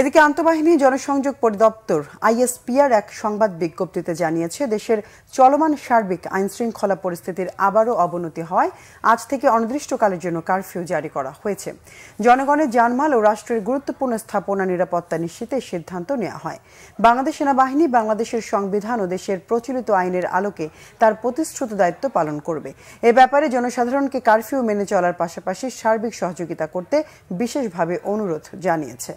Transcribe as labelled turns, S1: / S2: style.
S1: এদিকে আন্তঃবাহিনী জনসংযোগ পরিদপ্তর আইএসপিআর এক সংবাদ বিজ্ঞপ্তিতে জানিয়েছে দেশের চলমান সার্বিক আইনশৃঙ্খলা পরিস্থিতির আবারও অবনতি হয় আজ থেকে অনির্দিষ্টকালের জন্য কারফিউ জারি করা হয়েছে জনগণের জানমাল ও রাষ্ট্রের গুরুত্বপূর্ণ স্থাপনা নিরাপত্তা নিশ্চিতে সিদ্ধান্ত নেওয়া হয় বাংলাদেশ সেনাবাহিনী বাংলাদেশের সংবিধান ও দেশের প্রচলিত আইনের আলোকে তার প্রতিশ্রুত দায়িত্ব পালন করবে এ ব্যাপারে জনসাধারণকে কারফিউ মেনে চলার পাশাপাশি সার্বিক সহযোগিতা করতে বিশেষভাবে অনুরোধ জানিয়েছে